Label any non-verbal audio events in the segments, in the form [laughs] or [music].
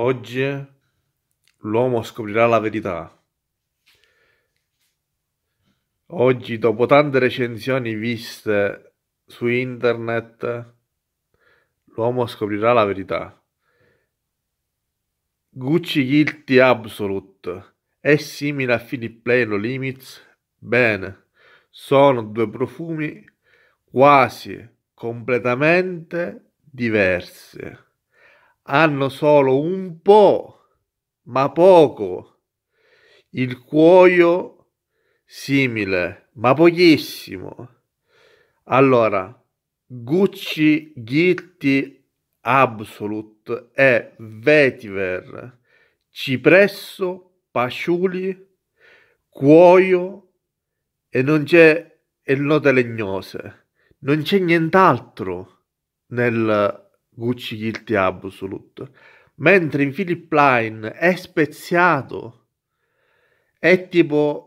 Oggi l'uomo scoprirà la verità. Oggi, dopo tante recensioni viste su internet, l'uomo scoprirà la verità. Gucci Guilty Absolute è simile a Philip Play Limits? Bene, sono due profumi quasi completamente diversi hanno solo un po', ma poco, il cuoio simile, ma pochissimo. Allora, Gucci Ghitti Absolute e Vetiver, Cipresso, Pasciuli, Cuoio e non c'è il note legnose. Non c'è nient'altro nel Gucci Guilty Absolute, mentre in Philip Line è speziato, è tipo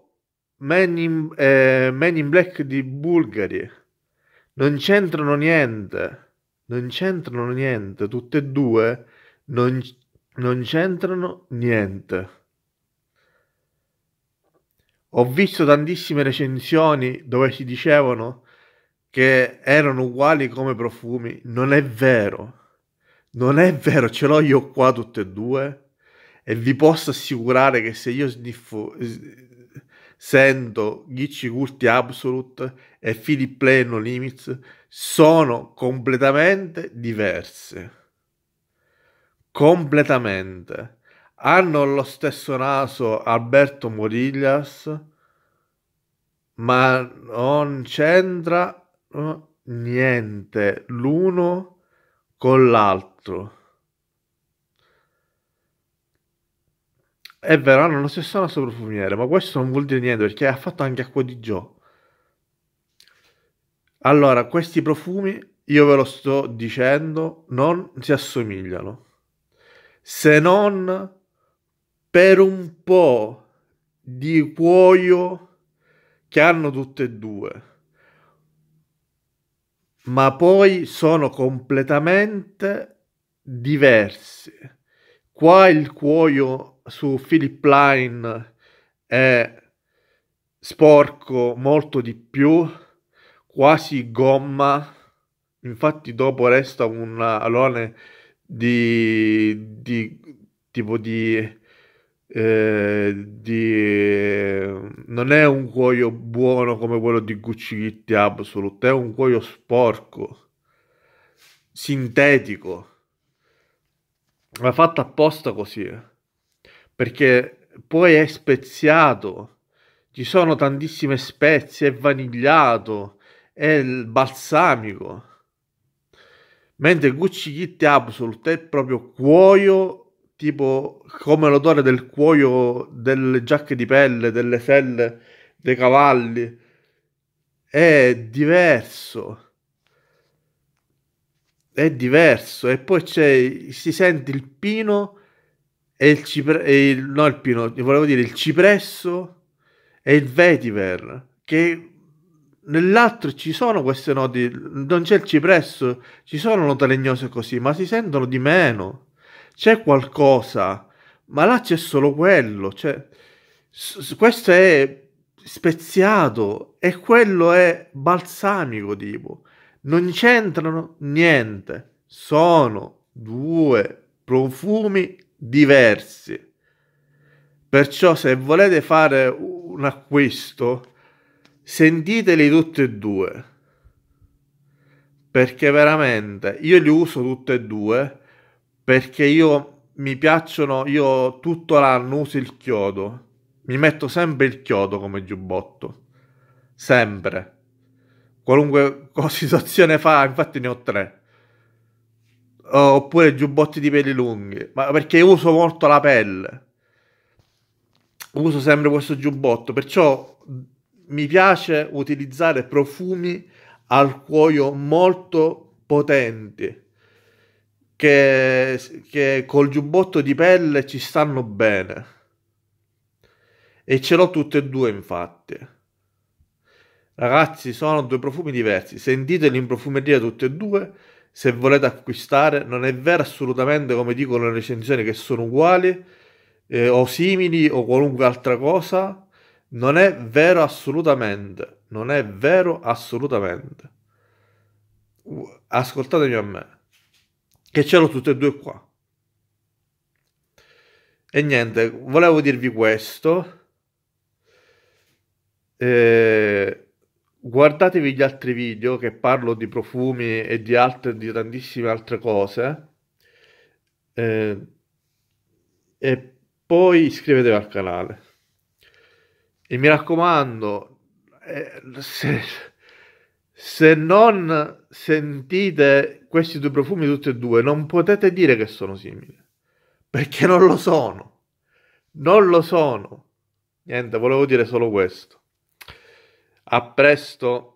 Men in, eh, Man in Black di Bulgari, non c'entrano niente, non c'entrano niente, tutte e due non, non c'entrano niente. Ho visto tantissime recensioni dove si dicevano che erano uguali come profumi, non è vero. Non è vero, ce l'ho io qua tutte e due e vi posso assicurare che se io sniffo, sento Ghici Curti Absolute e Philip Play No Limits sono completamente diverse. Completamente. Hanno lo stesso naso Alberto Morillas, ma non c'entra niente l'uno con l'altro. È vero, hanno la stessa nastro profumiere, ma questo non vuol dire niente perché ha fatto anche acqua di Gio. Allora, questi profumi, io ve lo sto dicendo, non si assomigliano. Se non per un po' di cuoio che hanno tutte e due ma poi sono completamente diversi. Qua il cuoio su Philip Line è sporco molto di più, quasi gomma, infatti dopo resta un alone di, di tipo di eh, di... non è un cuoio buono come quello di Gucci Gitti Absolute, è un cuoio sporco, sintetico, ma fatto apposta così, eh. perché poi è speziato, ci sono tantissime spezie, è vanigliato, è balsamico. Mentre Gucci Gitti Absolute è proprio cuoio tipo come l'odore del cuoio delle giacche di pelle, delle selle dei cavalli. È diverso. È diverso. E poi c'è, si sente il pino e il cipresso, il, no il pino, volevo dire il cipresso e il vetiver, che nell'altro ci sono queste note, non c'è il cipresso, ci sono note legnose così, ma si sentono di meno c'è qualcosa, ma là c'è solo quello, cioè, questo è speziato e quello è balsamico tipo, non c'entrano niente, sono due profumi diversi. Perciò se volete fare un acquisto, sentiteli tutti e due. Perché veramente io li uso tutti e due perché io mi piacciono, io tutto l'anno uso il chiodo, mi metto sempre il chiodo come giubbotto, sempre, qualunque [laughs] situazione fa, infatti ne ho tre, oppure giubbotti di peli lunghi, ma perché uso molto la pelle, uso sempre questo giubbotto, perciò mi piace utilizzare profumi al cuoio molto potenti che, che col giubbotto di pelle ci stanno bene. E ce l'ho tutte e due, infatti. Ragazzi, sono due profumi diversi. Sentiteli in profumeria tutte e due. Se volete acquistare, non è vero assolutamente come dicono le recensioni che sono uguali eh, o simili o qualunque altra cosa. Non è vero assolutamente. Non è vero assolutamente. Ascoltatemi a me che c'erano tutte e due qua. E niente, volevo dirvi questo. Eh, guardatevi gli altri video che parlo di profumi e di, altre, di tantissime altre cose. Eh, e poi iscrivetevi al canale. E mi raccomando, eh, se se non sentite questi due profumi tutti e due, non potete dire che sono simili, perché non lo sono. Non lo sono. Niente, volevo dire solo questo. A presto.